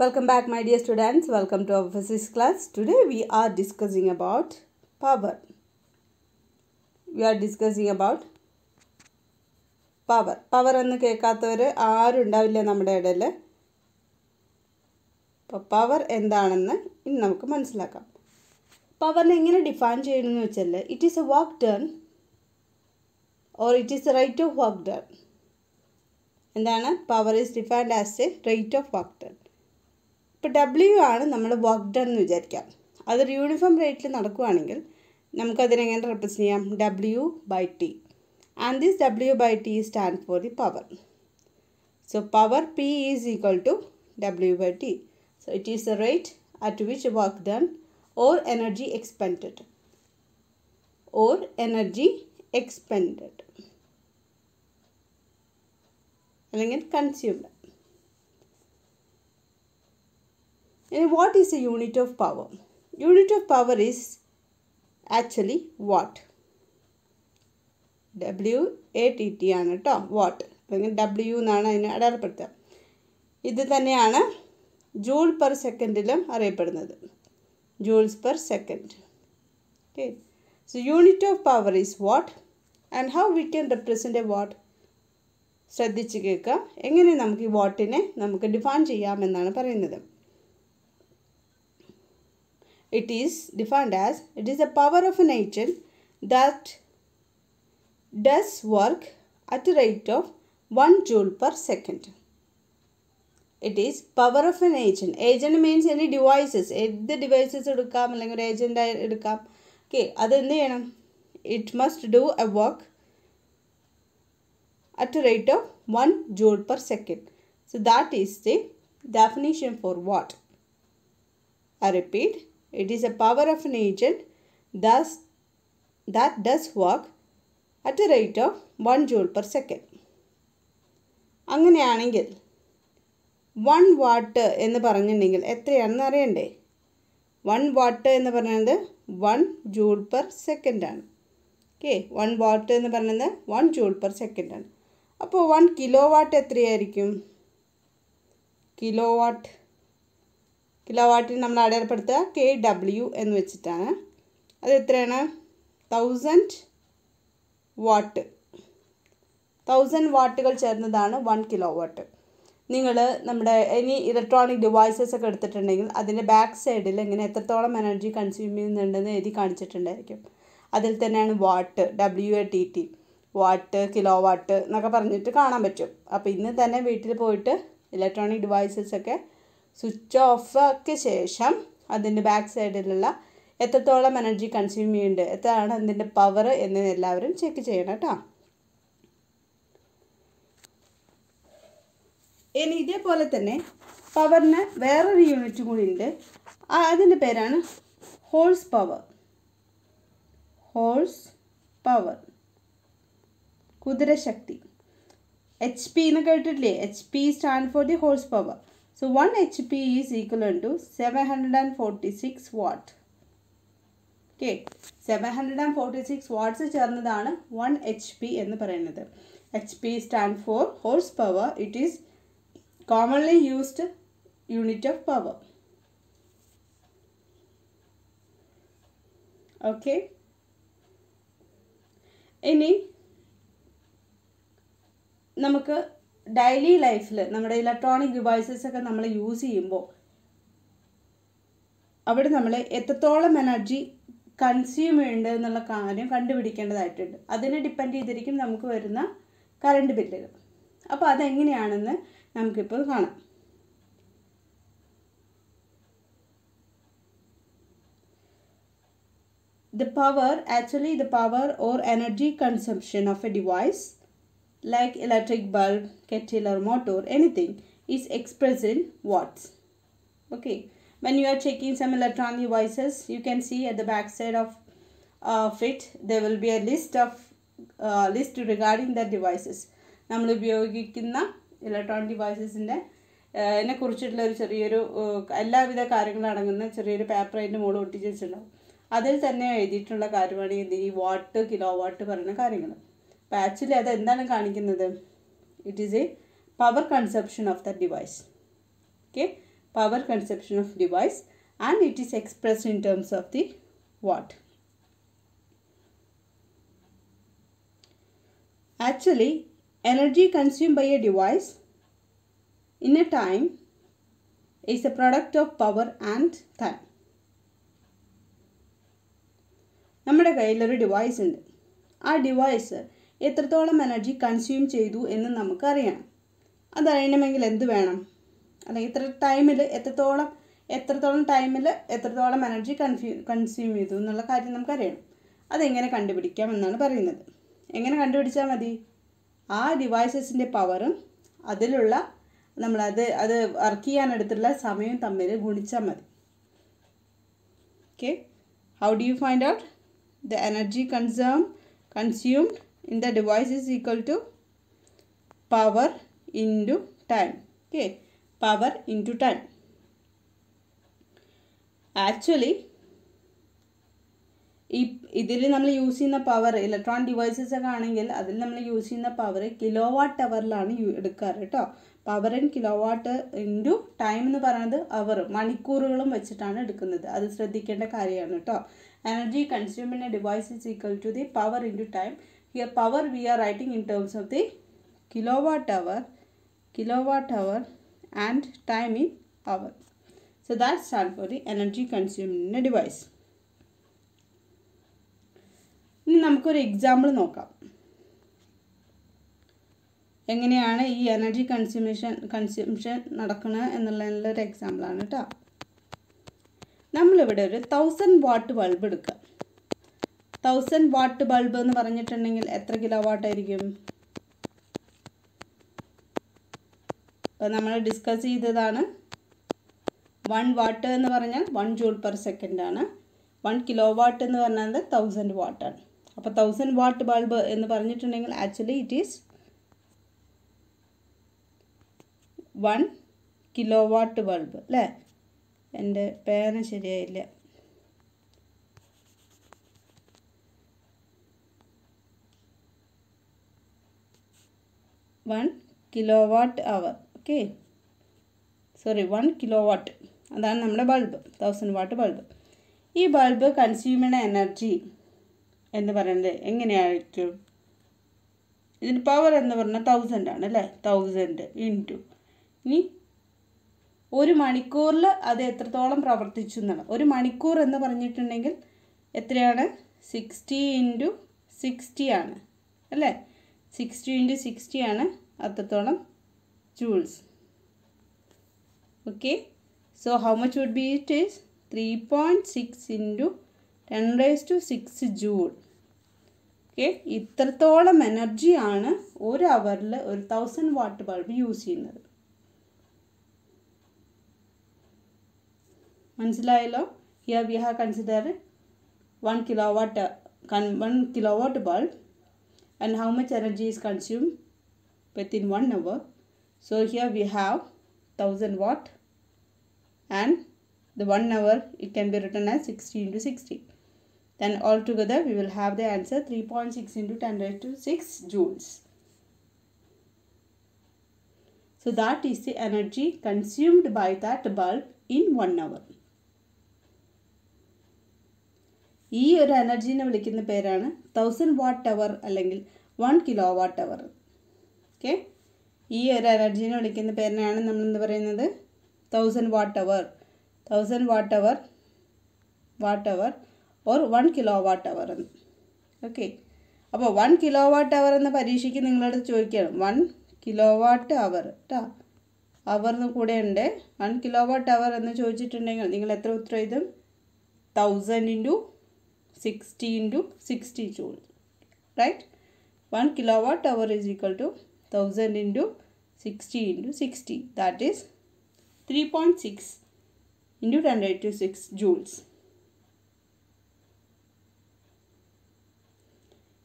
Welcome back my dear students. Welcome to our physics class. Today we are discussing about power. We are discussing about power. Power എന്ന് കേൾക്കാത്തവർ ആരും ഉണ്ടാവില്ല നമ്മുടെ ഇടയിൽ അപ്പോൾ power എന്താണെന്ന് ഇനി നമുക്ക് മനസ്സിലാക്കാം പവറിനെ എങ്ങനെ ഡിഫൈൻ ചെയ്യണമെന്ന് വെച്ചാൽ it is a work done or it is a rate of work done എന്താണ് power is defined as a rate of work done ഇപ്പോൾ ഡബ്ല്യു ആണ് നമ്മൾ വർക്ക് ഡൺ എന്ന് വിചാരിക്കാം അതൊരു യൂണിഫോം റേറ്റിൽ നടക്കുകയാണെങ്കിൽ നമുക്കതിനെങ്ങനെ റെപ്രസെൻ്റ് ചെയ്യാം W by T and this W by T stand for the power so power P is equal to W by T so it is the rate at which work done or energy expend or energy expend അല്ലെങ്കിൽ consumed And eh, what is a unit of power? Unit of power is actually watt. W A T T ആണ് കേട്ടോ what അല്ലെങ്കിൽ W എന്നാണ് അതിന് അടയാളപ്പെടുത്തുക ഇത് തന്നെയാണ് joule per സെക്കൻഡിലും അറിയപ്പെടുന്നത് joules per second okay so unit of power is watt and how we can represent a watt ശ്രദ്ധിച്ച് കേൾക്കുക എങ്ങനെ നമുക്ക് ഈ വാട്ടിനെ നമുക്ക് ഡിഫൈൻ ചെയ്യാമെന്നാണ് പറയുന്നത് it is defined as it is the power of an agent that does work at the rate of 1 joule per second. It is power of an agent. Agent means any devices. The devices would come, like agent would come. Okay, it must do a work at the rate of 1 joule per second. So that is the definition for watt. I repeat, It is a power of an agent thus that does work at the rate of 1 joule per second. അങ്ങനെയാണെങ്കിൽ 1 watt എന്ന് പറഞ്ഞിട്ടുണ്ടെങ്കിൽ എത്രയാണെന്ന് അറിയണ്ടേ one watt എന്ന് പറയുന്നത് one joule per ആണ് okay 1 watt എന്ന് പറയുന്നത് വൺ ജൂൾ പെർ ആണ് അപ്പോൾ 1 കിലോ വാട്ട് എത്രയായിരിക്കും കിലോ വാട്ട് കിലോ വാട്ടിന് നമ്മൾ അടയാളപ്പെടുത്തുക കെ ഡബ്ല്യു എന്ന് വെച്ചിട്ടാണ് അത് എത്രയാണ് തൗസൻഡ് വാട്ട് തൗസൻഡ് വാട്ടുകൾ ചേർന്നതാണ് വൺ കിലോ വാട്ട് നിങ്ങൾ നമ്മുടെ ഇനി ഇലക്ട്രോണിക് ഡിവൈസസ് ഒക്കെ എടുത്തിട്ടുണ്ടെങ്കിൽ അതിൻ്റെ ബാക്ക് സൈഡിൽ ഇങ്ങനെ എത്രത്തോളം എനർജി കൺസ്യൂം ചെയ്യുന്നുണ്ടെന്ന് എഴുതി കാണിച്ചിട്ടുണ്ടായിരിക്കും അതിൽ തന്നെയാണ് watt W A T T watt kilo watt എന്നൊക്കെ പറഞ്ഞിട്ട് കാണാൻ പറ്റും അപ്പോൾ ഇന്ന് തന്നെ വീട്ടിൽ പോയിട്ട് ഇലക്ട്രോണിക് ഡിവൈസസ് ഒക്കെ സ്വിച്ച് ഓഫ് ആക്കിയ ശേഷം അതിൻ്റെ ബാക്ക് സൈഡിലുള്ള എത്രത്തോളം എനർജി കൺസ്യൂം ചെയ്യുന്നുണ്ട് എത്രയാണ് അതിൻ്റെ പവർ എന്ന് എല്ലാവരും ചെക്ക് ചെയ്യണം കേട്ടോ ഇനി ഇതേപോലെ തന്നെ പവറിന് വേറൊരു യൂണിറ്റ് കൂടി ഉണ്ട് അതിൻ്റെ പേരാണ് ഹോഴ്സ് പവർ ഹോഴ്സ് പവർ കുതിരശക്തി എച്ച് പി എന്ന് കേട്ടിട്ടില്ലേ H P stand for the horse power So 1 HP is equivalent to 746 watt. Okay seven hundred and forty six watts ചേർന്നതാണ് വൺ എച്ച് പി എന്ന് പറയുന്നത് H P stand for horse power it is commonly used unit of power okay ഇനി നമുക്ക് daily ലൈഫിൽ നമ്മുടെ electronic devices ഒക്കെ നമ്മൾ use ചെയ്യുമ്പോൾ അവിടെ നമ്മൾ എത്രത്തോളം എനർജി കൺസ്യൂം ചെയ്യേണ്ടത് എന്നുള്ള കാര്യം കണ്ടുപിടിക്കേണ്ടതായിട്ടുണ്ട് അതിനെ ഡിപ്പെൻഡ് ചെയ്തിരിക്കും നമുക്ക് വരുന്ന കറണ്ട് ബില്ലുകൾ അപ്പോൾ അതെങ്ങനെയാണെന്ന് നമുക്കിപ്പോൾ കാണാം the power actually the power or energy consumption of a device like electric bulb, kettle or motor, anything is expressed in watts. Okay. When you are checking some electronic devices, you can see at the back side of, of it, there will be a list of uh, list regarding the devices. നമ്മൾ ഉപയോഗിക്കുന്ന electronic ഡിവൈസസിൻ്റെ ഇതിനെ കുറിച്ചിട്ടുള്ള ഒരു ചെറിയൊരു എല്ലാവിധ കാര്യങ്ങളും അടങ്ങുന്ന ചെറിയൊരു പേപ്പർ അതിൻ്റെ മുകളിൽ ഒട്ടിച്ച് വെച്ചിട്ടുണ്ടാവും അതിൽ തന്നെ എഴുതിയിട്ടുള്ള കാര്യമാണ് ഈ വാട്ട് കിലോ വാട്ട് പറയുന്ന കാര്യങ്ങൾ പാച്ചിൽ അത് എന്താണ് കാണിക്കുന്നത് it is a power consumption of the device okay power consumption of device and it is expressed in terms of the watt actually energy consume by a device in a time is a product of power and time നമ്മുടെ കയ്യിലൊരു device ഉണ്ട് ആ device എത്രത്തോളം energy consume ചെയ്തു എന്ന് നമുക്കറിയാം അതറിയണമെങ്കിൽ എന്ത് വേണം അല്ലെങ്കിൽ ഇത്ര ടൈമിൽ എത്രത്തോളം എത്രത്തോളം ടൈമിൽ എത്രത്തോളം എനർജി കൺഫ്യൂ കൺസ്യൂം ചെയ്തു എന്നുള്ള കാര്യം നമുക്കറിയണം അതെങ്ങനെ കണ്ടുപിടിക്കാം എന്നാണ് പറയുന്നത് എങ്ങനെ കണ്ടുപിടിച്ചാൽ മതി ആ ഡിവൈസസിൻ്റെ പവറും അതിലുള്ള നമ്മളത് അത് വർക്ക് ചെയ്യാനെടുത്തുള്ള സമയവും തമ്മിൽ ഗുണിച്ചാൽ മതി okay how do you find out the energy consume consumed in the device is equal to power into time okay power into time actually ഈ ഇതിൽ നമ്മൾ യൂസ് ചെയ്യുന്ന പവർ ഇലക്ട്രോൺ ഡിവൈസസ് ഒക്കെ ആണെങ്കിൽ അതിൽ നമ്മൾ യൂസ് ചെയ്യുന്ന പവർ കിലോ വാട്ട് അവറിലാണ് എടുക്കാറ് കേട്ടോ power in kilo watt into time എന്ന് പറയുന്നത് അവർ മണിക്കൂറുകളും വെച്ചിട്ടാണ് എടുക്കുന്നത് അത് ശ്രദ്ധിക്കേണ്ട കാര്യമാണ് കേട്ടോ എനർജി കൺസ്യൂമിൻ്റെ device is equal to the power into time here power we are writing in terms of the kilowatt hour kilowatt hour and time in hour so that all for the energy consumed in a device ഇനി നമുക്കൊരു example നോക്കാം എങ്ങനെയാണ് ഈ energy consummation കൺസ്യൂംഷൻ നടക്കുന്നത് എന്നുള്ളതിനുള്ള ഒരു എക്സാമ്പിളാണ് കേട്ടോ നമ്മളിവിടെ ഒരു തൗസൻഡ് വാട്ട് ബൾബ് എടുക്കുക തൗസൻഡ് വാട്ട് ബൾബ് എന്ന് പറഞ്ഞിട്ടുണ്ടെങ്കിൽ എത്ര കിലോ വാട്ടായിരിക്കും ഇപ്പം നമ്മൾ ഡിസ്കസ് ചെയ്തതാണ് വൺ വാട്ട് എന്ന് പറഞ്ഞാൽ വൺ ജൂൾ പെർ സെക്കൻഡ് ആണ് വൺ കിലോ വാട്ട് എന്ന് പറഞ്ഞാൽ തൗസൻഡ് വാട്ടാണ് അപ്പോൾ തൗസൻഡ് വാട്ട് ബൾബ് എന്ന് പറഞ്ഞിട്ടുണ്ടെങ്കിൽ actually it is one kilo watt bulb അല്ലേ എൻ്റെ പേന ശരിയായില്ല one watt hour okay sorry one watt അതാണ് നമ്മുടെ ബൾബ് തൗസൻഡ് വാട്ട് ബൾബ് ഈ ബൾബ് കൺസ്യൂം എനർജി എന്ന് പറയുന്നത് എങ്ങനെയായിരിക്കും ഇതിന് പവർ എന്ന് പറഞ്ഞാൽ തൗസൻഡ് ആണ് അല്ലേ തൗസൻഡ് ടു ഇനി ഒരു മണിക്കൂറിൽ അത് എത്രത്തോളം പ്രവർത്തിച്ചു എന്നാണ് ഒരു മണിക്കൂർ എന്ന് പറഞ്ഞിട്ടുണ്ടെങ്കിൽ എത്രയാണ് സിക്സ്റ്റി ഇൻറ്റു സിക്സ്റ്റി ആണ് അല്ലേ സിക്സ്റ്റി ഇൻറ്റു സിക്സ്റ്റി ആണ് അത്രത്തോളം joules okay so how much would be it is three point six into ten raise to six joule okay ഇത്രത്തോളം എനർജി ആണ് ഒരു അവറിൽ ഒരു തൗസൻഡ് വാട്ട് ബൾബ് യൂസ് ചെയ്യുന്നത് മനസ്സിലായല്ലോ here we have consider one kilo watt one kilo watt bulb and how much energy is consumed within one hour. So here we have 1000 watt and the one hour it can be written as 60 into 60. Then altogether we will have the answer 3.6 into 10 raised to 6 joules. So that is the energy consumed by that bulb in one hour. ഈ ഒരു എനർജീനെ വിളിക്കുന്ന പേരാണ് thousand watt hour അല്ലെങ്കിൽ one kilo watt hour okay ഈ ഒരു എനർജീനെ വിളിക്കുന്ന പേരിനാണ് നമ്മൾ എന്ത് പറയുന്നത് thousand watt hour thousand watt hour watt hour or one kilo watt hour എന്ന് ഓക്കെ അപ്പോൾ വൺ കിലോ വാട്ട് അവർ എന്ന പരീക്ഷയ്ക്ക് നിങ്ങളടുത്ത് ചോദിക്കുകയാണ് വൺ കിലോ വാട്ട് അവർ കേട്ടോ എന്ന് കൂടെ ഉണ്ട് വൺ കിലോ വാട്ട് അവർ എന്ന് ചോദിച്ചിട്ടുണ്ടെങ്കിൽ നിങ്ങൾ എത്ര ഉത്തരം എഴുതും thousand into 60 into 60 joule right 1 kilowatt hour is equal to 1000 into 60 into 60 that is 3.6 into 10 raised to 6 joules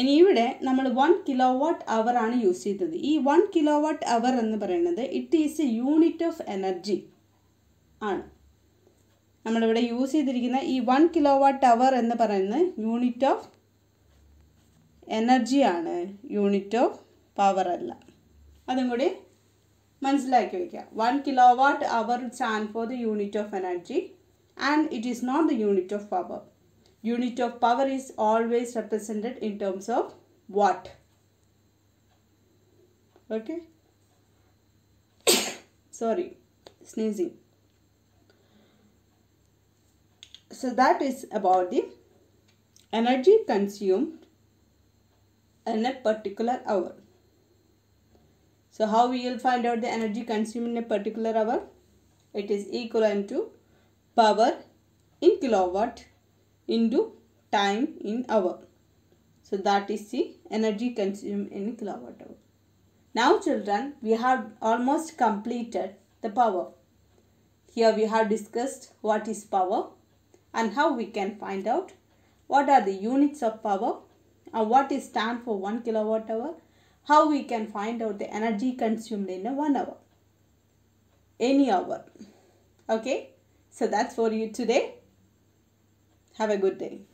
ഇനി ഇവിടെ നമ്മൾ വൺ കിലോ വാട്ട് അവർ ആണ് യൂസ് ചെയ്തത് ഈ വൺ കിലോ വാട്ട് അവർ എന്ന് പറയുന്നത് it is a unit of energy ആണ് നമ്മളിവിടെ യൂസ് ചെയ്തിരിക്കുന്ന ഈ വൺ കിലോ വാട്ട് അവർ എന്ന് പറയുന്നത് യൂണിറ്റ് ഓഫ് എനർജിയാണ് യൂണിറ്റ് ഓഫ് പവർ അല്ല അതും കൂടി മനസ്സിലാക്കി വയ്ക്കുക one kilo watt hour stand for the unit of energy and it is not the unit of power unit of power is always represented in terms of watt okay sorry sneezing so that is about the energy consumed in a particular hour. So how we will find out the energy consumed in a particular hour? It is equivalent to power in kilowatt into time in hour. So that is the energy consumed in kilowatt hour. Now children, we have almost completed the power. Here we have discussed what is power and how we can find out what are the units of power and what is stand for 1 kilowatt hour, how we can find out the energy consumed in a 1 hour, any hour. Okay, so that's for you today. Have a good day.